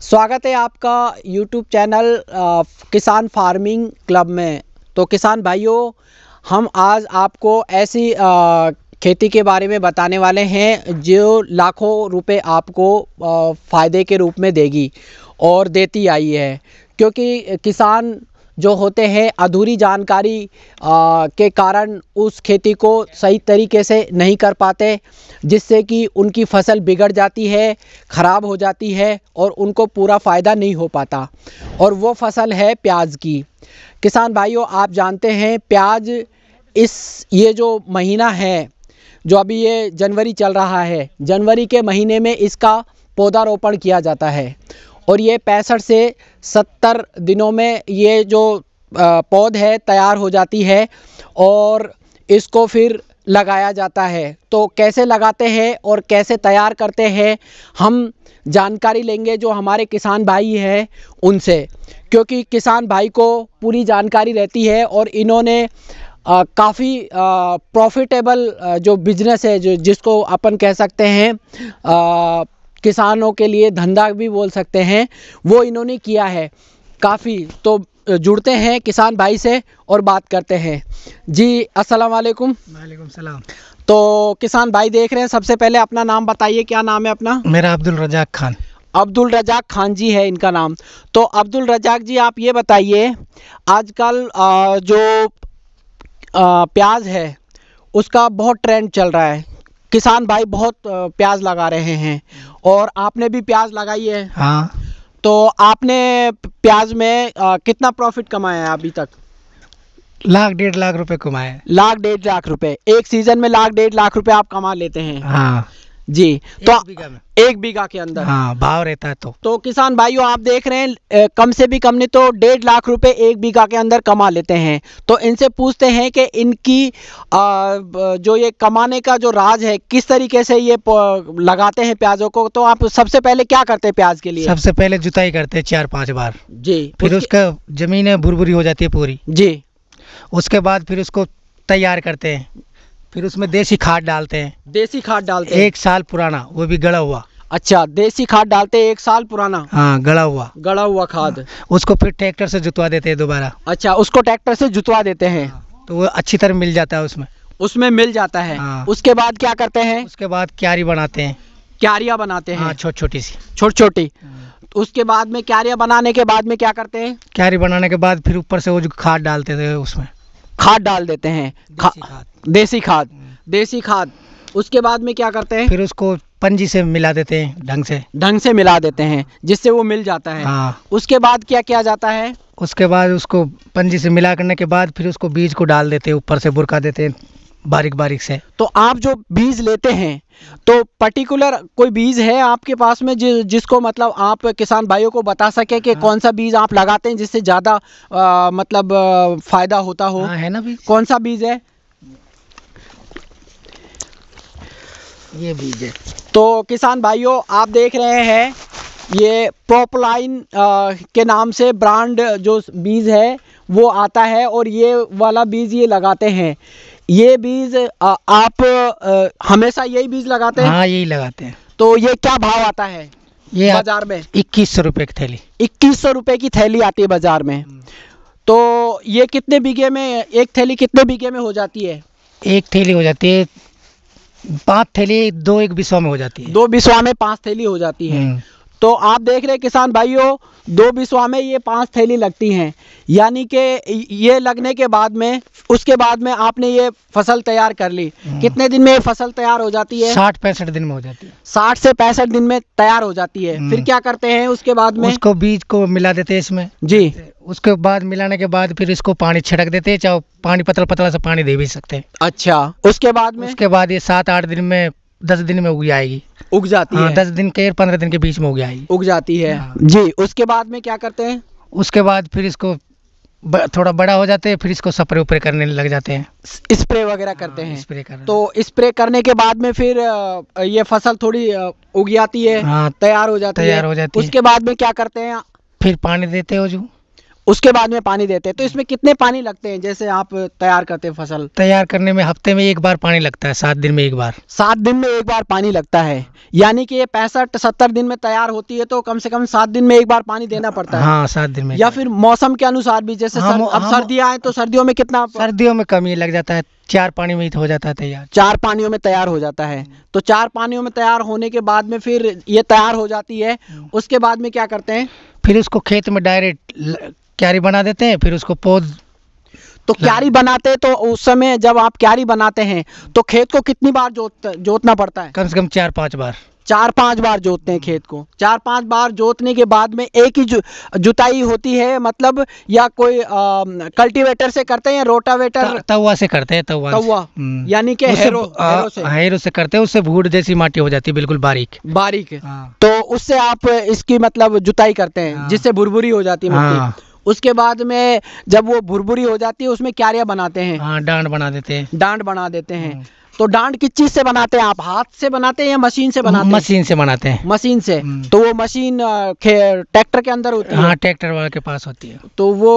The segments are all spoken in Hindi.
स्वागत है आपका यूट्यूब चैनल आ, किसान फार्मिंग क्लब में तो किसान भाइयों हम आज आपको ऐसी आ, खेती के बारे में बताने वाले हैं जो लाखों रुपए आपको फ़ायदे के रूप में देगी और देती आई है क्योंकि किसान जो होते हैं अधूरी जानकारी आ, के कारण उस खेती को सही तरीके से नहीं कर पाते जिससे कि उनकी फसल बिगड़ जाती है ख़राब हो जाती है और उनको पूरा फ़ायदा नहीं हो पाता और वो फसल है प्याज की किसान भाइयों आप जानते हैं प्याज इस ये जो महीना है जो अभी ये जनवरी चल रहा है जनवरी के महीने में इसका पौधारोपण किया जाता है और ये पैंसठ से सत्तर दिनों में ये जो पौध है तैयार हो जाती है और इसको फिर लगाया जाता है तो कैसे लगाते हैं और कैसे तैयार करते हैं हम जानकारी लेंगे जो हमारे किसान भाई हैं उनसे क्योंकि किसान भाई को पूरी जानकारी रहती है और इन्होंने काफ़ी प्रॉफिटेबल जो बिजनेस है जो जिसको अपन कह सकते हैं आ, किसानों के लिए धंधा भी बोल सकते हैं वो इन्होंने किया है काफ़ी तो जुड़ते हैं किसान भाई से और बात करते हैं जी अस्सलाम वालेकुम वालेकुम सलाम तो किसान भाई देख रहे हैं सबसे पहले अपना नाम बताइए क्या नाम है अपना मेरा अब्दुल रजाक खान अब्दुल रजाक खान जी है इनका नाम तो अब्दुल रजाक जी आप ये बताइए आजकल जो प्याज है उसका बहुत ट्रेंड चल रहा है किसान भाई बहुत प्याज लगा रहे हैं और आपने भी प्याज लगाई है हाँ तो आपने प्याज में आ, कितना प्रॉफिट कमाया है अभी तक लाख डेढ़ लाख रुपए कमाए लाख डेढ़ लाख रुपए एक सीजन में लाख डेढ़ लाख रुपए आप कमा लेते हैं हाँ जी तो बीघा में एक बीघा के अंदर हाँ भाव रहता है तो तो किसान भाइयों आप देख रहे हैं कम से भी कम ने तो डेढ़ लाख रुपए एक बीघा के अंदर कमा लेते हैं तो इनसे पूछते हैं कि इनकी आ, जो ये कमाने का जो राज है किस तरीके से ये लगाते हैं प्याजों को तो आप सबसे पहले क्या करते हैं प्याज के लिए सबसे पहले जुताई करते हैं चार पाँच बार जी फिर उसका जमीन भुरभुरी हो जाती है पूरी जी उसके बाद फिर उसको तैयार करते हैं फिर उसमें देसी खाद डालते हैं देसी खाद डालते हैं एक साल पुराना वो भी गड़ा हुआ अच्छा देसी खाद डालते हैं एक साल पुराना हाँ गड़ा हुआ गड़ा हुआ खाद हाँ, उसको फिर ट्रैक्टर से जुतवा देते हैं दोबारा अच्छा उसको ट्रैक्टर से जुतवा देते हैं हाँ, तो वो अच्छी तरह मिल जाता है उसमें उसमें मिल जाता है हाँ। उसके बाद क्या करते हैं उसके बाद क्यारी बनाते हैं क्यारिया बनाते हैं हाँ, छोटी छोटी सी छोटी छोटी हाँ। तो उसके बाद में क्यारिया बनाने के बाद में क्या करते हैं क्यारी बनाने के बाद फिर ऊपर से वो जो खाद डालते थे उसमें खाद डाल देते हैं खा, देसी खाद हम्म। देसी खाद उसके बाद में क्या करते हैं फिर उसको पंजी से मिला देते हैं ढंग से ढंग से मिला देते हैं जिससे वो मिल जाता है हाँ। उसके बाद क्या किया जाता है उसके बाद उसको पंजी से मिला करने के बाद फिर उसको बीज को डाल देते हैं ऊपर से बुरका देते हैं बारीक बारीक से तो आप जो बीज लेते हैं तो पर्टिकुलर कोई बीज है आपके पास में जि, जिसको मतलब आप किसान भाइयों को बता सके कि हाँ। कौन सा बीज आप लगाते हैं जिससे ज़्यादा मतलब फ़ायदा होता हो हाँ, है ना बीज कौन सा बीज है ये बीज है तो किसान भाइयों आप देख रहे हैं ये पॉपलाइन के नाम से ब्रांड जो बीज है वो आता है और ये वाला बीज ये लगाते हैं ये बीज आप हमेशा यही बीज लगाते हैं हाँ यही लगाते हैं तो ये क्या भाव आता है ये बाजार में इक्कीस सौ रुपए की थैली इक्कीस सौ रुपए की थैली आती है बाजार में हम्म। तो ये कितने बीघे में एक थैली कितने बीघे में हो जाती है एक थैली हो जाती है पांच थैली दो एक बिस्वा में हो जाती है दो बिस्वा में पांच थैली हो जाती है हम्म। तो आप देख रहे किसान भाइयों दो बिसवा में ये पांच थैली लगती हैं यानी कि ये लगने के बाद में उसके बाद में आपने ये फसल तैयार कर ली हम्म। कितने दिन में ये फसल तैयार हो जाती है साठ पैंसठ दिन में हो जाती है साठ से पैंसठ दिन में तैयार हो जाती है फिर हम्म। क्या करते हैं उसके बाद में उसको बीज को मिला देते हैं इसमें जी उसके बाद मिलाने के बाद फिर इसको पानी छिड़क देते हैं चाहे पानी पतला पतला सा पानी दे भी सकते हैं अच्छा उसके बाद में उसके बाद ये सात आठ दिन में दस दिन में उग जाएगी उग जाती हाँ, है दस दिन के पंद्रह दिन के बीच में उग जाएगी उग जाती है हाँ। जी उसके बाद में क्या करते हैं उसके बाद फिर इसको ब, थोड़ा बड़ा हो जाते हैं फिर इसको स्प्रे उप्रे करने लग जाते हैं स्प्रे वगैरह हाँ, करते हैं स्प्रे कर तो स्प्रे करने के बाद में फिर ये फसल थोड़ी उग जाती है हाँ, तैयार हो जाती है तैयार हो जाती है उसके बाद में क्या करते हैं फिर पानी देते हो जो उसके बाद में पानी देते हैं तो इसमें कितने पानी लगते हैं जैसे आप तैयार करते हैं फसल तैयार करने में हफ्ते में एक बार पानी लगता है सात दिन में एक बार सात दिन में एक बार पानी लगता है यानी कि ये पैंसठ सत्तर दिन में तैयार होती है तो कम से कम सात दिन में एक बार पानी देना पड़ता है हाँ सात दिन में या फिर मौसम के अनुसार भी जैसे हाँ, सर, अब हाँ, हैं तो सर्दियों में कितना सर्दियों में कम ये लग जाता है चार पानी में हो जाता है तैयार चार पानियों में तैयार हो जाता है तो चार पानियों में तैयार होने के बाद में फिर ये तैयार हो जाती है हम्म। उसके बाद में क्या करते हैं फिर इसको खेत में डायरेक्ट क्यारी बना देते हैं फिर उसको पौध तो क्यारी बनाते हैं तो उस समय जब आप क्यारी बनाते हैं तो खेत को कितनी बार जोत जोतना पड़ता है कम से कम चार पाँच बार चार पांच बार जोतते हैं खेत को चार पांच बार जोतने के बाद में एक ही जुताई होती है मतलब या कोई आ, कल्टीवेटर से करते हैं रोटावेटर तवा से करते हैं तवा तवा हम्म। यानी कि हेरो, से हेरो से करते हैं उससे भूड जैसी माटी हो जाती है बिल्कुल बारीक बारीक हाँ। तो उससे आप इसकी मतलब जुताई करते हैं हाँ। जिससे भुरभुरी हो जाती है हाँ। उसके बाद में जब वो भुरभुरी हो जाती है उसमें क्यारिया बनाते हैं हाँ डांड बना देते हैं डांड बना देते हैं हाँ। तो डांड किस चीज से बनाते हैं आप हाथ से बनाते हैं या मशीन से बनाते हैं मशीन से बनाते हैं मशीन से हाँ। तो वो मशीन ट्रैक्टर के अंदर होती है हाँ ट्रैक्टर वाले के पास होती है तो वो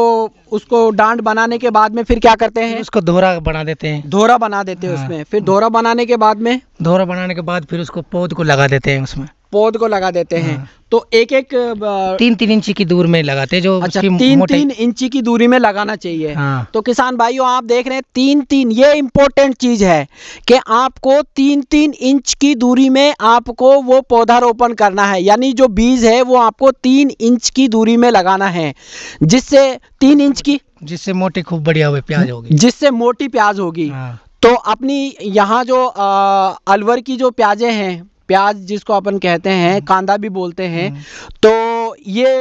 उसको डांड बनाने के बाद में फिर क्या करते हैं उसको धोरा बना देते हैं धोरा बना देते हैं हाँ। उसमें फिर धोरा बनाने के बाद में धोरा बनाने के बाद फिर उसको पौध को लगा देते हैं उसमें पौध को लगा देते हैं हाँ। तो एक एक तीन तीन इंची की दूर में लगाते हैं जो अच्छा तीन तीन इंची की दूरी में लगाना चाहिए हाँ। तो किसान भाइयों आप देख रहे हैं तीन तीन ये इम्पोर्टेंट चीज़ है कि आपको तीन तीन इंच की दूरी में आपको वो पौधा रोपण करना है यानी जो बीज है वो आपको तीन इंच की दूरी में लगाना है जिससे तीन इंच की जिससे मोटी खूब बढ़िया हुई प्याज हाँ, होगी जिससे मोटी प्याज होगी हाँ। तो अपनी यहाँ जो अलवर की जो प्याजे हैं प्याज जिसको अपन कहते हैं हम्म। कांदा भी बोलते हैं हम्म। तो ये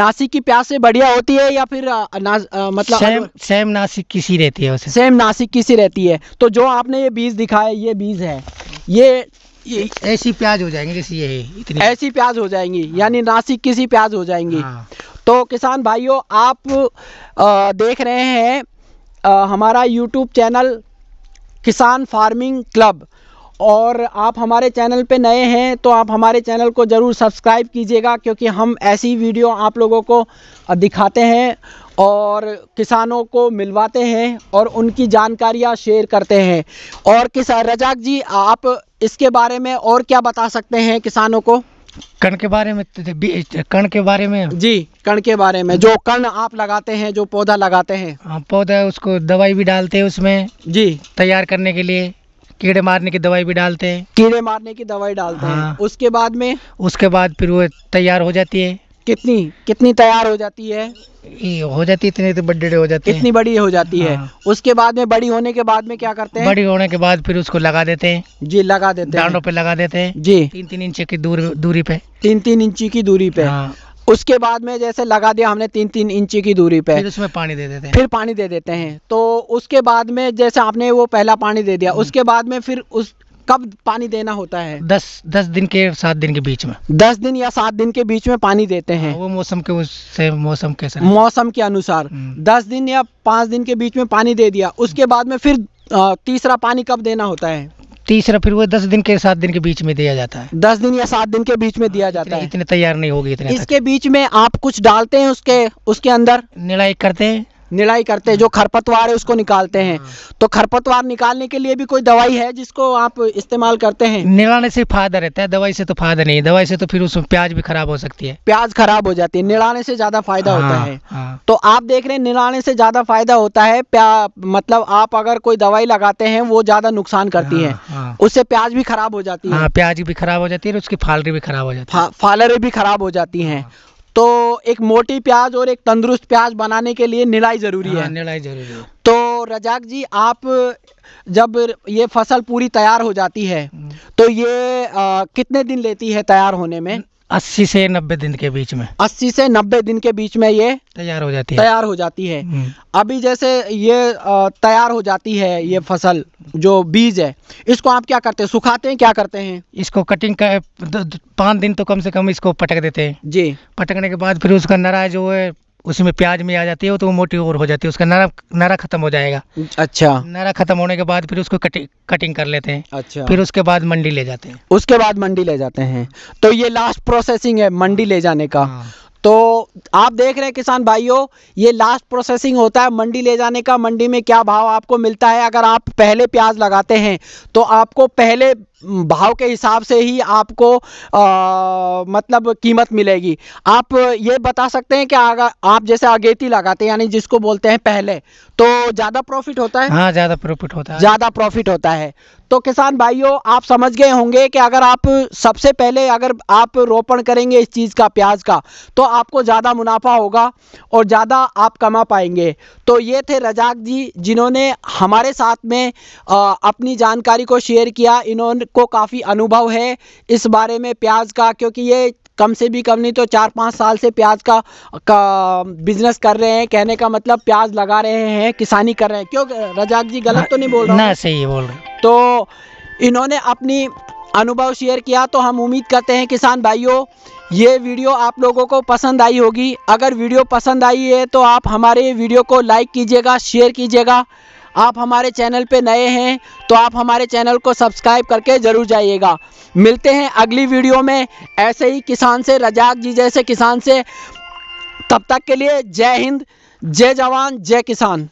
नासिक की प्याज से बढ़िया होती है या फिर आ, मतलब सेम सेम नासिक किसी रहती है उसे सेम नासिक किसी रहती है तो जो आपने ये बीज दिखाया ये बीज है ये ऐसी प्याज हो जाएंगे जैसे ये इतनी ऐसी प्याज हो जाएंगी हाँ। यानी नासिक किसी प्याज हो जाएंगी हाँ। तो किसान भाइयों आप आ, देख रहे हैं आ, हमारा YouTube channel Kisan farming club और आप हमारे चैनल पे नए हैं तो आप हमारे चैनल को ज़रूर सब्सक्राइब कीजिएगा क्योंकि हम ऐसी वीडियो आप लोगों को दिखाते हैं और किसानों को मिलवाते हैं और उनकी जानकारियाँ शेयर करते हैं और किसान रजाक जी आप इसके बारे में और क्या बता सकते हैं किसानों को कण के बारे में कण के बारे में जी कण के बारे में जो कण आप लगाते हैं जो पौधा लगाते हैं हाँ, पौधा उसको दवाई भी डालते हैं उसमें जी तैयार करने के लिए कीड़े मारने की दवाई भी डालते हैं कीड़े मारने की दवाई डालते हैं हाँ। उसके बाद में उसके बाद फिर वो तैयार हो जाती है कितनी कितनी तैयार हो जाती है हो जाती इतनी तो बड़ी हो जाती है इतनी बड़ी हो जाती है उसके बाद में बड़ी होने के बाद में क्या करते हैं बड़ी होने के बाद फिर उसको लगा देते हैं जी लगा देते हैं दांडों पे लगा देते हैं जी तीन तीन इंच की दूर दूरी पे तीन तीन इंची की दूरी पे हाँ। उसके बाद में जैसे लगा दिया हमने तीन तीन इंची की दूरी पे फिर उसमें पानी दे देते हैं फिर पानी दे देते हैं तो उसके बाद में जैसे आपने वो पहला पानी दे दिया हम्म। उसके बाद में फिर उस कब पानी देना होता है दस दस दिन के सात दिन के बीच में दस दिन या सात दिन के बीच में पानी देते हैं हाँ, वो मौसम के उससे मौसम के मौसम के अनुसार हम्म। दस दिन या पाँच दिन के बीच में पानी दे दिया उसके बाद में फिर तीसरा पानी कब देना होता है तीसरा फिर वो दस दिन के सात दिन के बीच में दिया जाता है दस दिन या सात दिन के बीच में दिया हाँ, जाता है इतने तैयार नहीं होगी इतने इसके बीच में आप कुछ डालते हैं उसके उसके अंदर निड़ाई करते हैं निराई करते हैं जो खरपतवार है उसको निकालते हैं हाँ। तो खरपतवार निकालने के लिए भी कोई दवाई है जिसको आप इस्तेमाल करते हैं निड़ाने से फायदा रहता है दवाई से तो फायदा नहीं दवाई से तो फिर उसमें प्याज भी खराब हो सकती है प्याज खराब हो जाती है निड़ाने से ज्यादा फायदा होता हाँ, है हाँ। तो आप देख रहे हैं निड़ाने से ज्यादा फायदा होता है मतलब आप अगर कोई दवाई लगाते हैं वो ज्यादा नुकसान करती है उससे प्याज भी खराब हो जाती है प्याज भी खराब हो जाती है उसकी फालरी भी खराब हो जाती है फालरें भी खराब हो जाती है एक मोटी प्याज और एक तंदुरुस्त प्याज बनाने के लिए निलाई जरूरी हाँ, है निलाई जरूरी है तो रजाक जी आप जब ये फसल पूरी तैयार हो जाती है हम्म। तो ये आ, कितने दिन लेती है तैयार होने में अस्सी से नब्बे दिन के बीच में अस्सी से नब्बे दिन के बीच में ये तैयार हो जाती है तैयार हो जाती है हम्म। अभी जैसे ये तैयार हो जाती है ये फसल जो बीज है इसको आप क्या करते हैं सुखाते हैं क्या करते हैं इसको कटिंग का पाँच दिन तो कम से कम इसको पटक देते हैं जी पटकने के बाद फिर उसका नरा जो है उसमें प्याज में आ जाती है तो वो मोटी और हो जाती है उसका नरा नरा खत्म हो जाएगा अच्छा नरा खत्म होने के बाद फिर उसको कटिंग कटिंग कर लेते हैं अच्छा फिर उसके बाद मंडी ले जाते हैं उसके बाद मंडी ले जाते हैं तो ये लास्ट प्रोसेसिंग है मंडी ले जाने का हाँ। तो आप देख रहे हैं किसान भाइयों ये लास्ट प्रोसेसिंग होता है मंडी ले जाने का मंडी में क्या भाव आपको मिलता है अगर आप पहले प्याज लगाते हैं तो आपको पहले भाव के हिसाब से ही आपको आ, मतलब कीमत मिलेगी आप ये बता सकते हैं कि आगा, आप जैसे अगेती लगाते हैं यानी जिसको बोलते हैं पहले तो ज़्यादा प्रॉफिट होता है हाँ ज़्यादा प्रॉफिट होता है ज़्यादा प्रॉफिट होता है तो किसान भाइयों आप समझ गए होंगे कि अगर आप सबसे पहले अगर आप रोपण करेंगे इस चीज़ का प्याज का तो आपको ज़्यादा मुनाफा होगा और ज़्यादा आप कमा पाएंगे तो ये थे रजाक जी जिन्होंने हमारे साथ में आ, अपनी जानकारी को शेयर किया इन्होंने को काफ़ी अनुभव है इस बारे में प्याज का क्योंकि ये कम से भी कम नहीं तो चार पाँच साल से प्याज का, का बिजनेस कर रहे हैं कहने का मतलब प्याज लगा रहे हैं किसानी कर रहे हैं क्यों रजाक जी गलत तो नहीं बोल रहे ना सही बोल रहे तो इन्होंने अपनी अनुभव शेयर किया तो हम उम्मीद करते हैं किसान भाइयों ये वीडियो आप लोगों को पसंद आई होगी अगर वीडियो पसंद आई है तो आप हमारे वीडियो को लाइक कीजिएगा शेयर कीजिएगा आप हमारे चैनल पे नए हैं तो आप हमारे चैनल को सब्सक्राइब करके ज़रूर जाइएगा मिलते हैं अगली वीडियो में ऐसे ही किसान से रजाक जी जैसे किसान से तब तक के लिए जय हिंद जय जवान जय किसान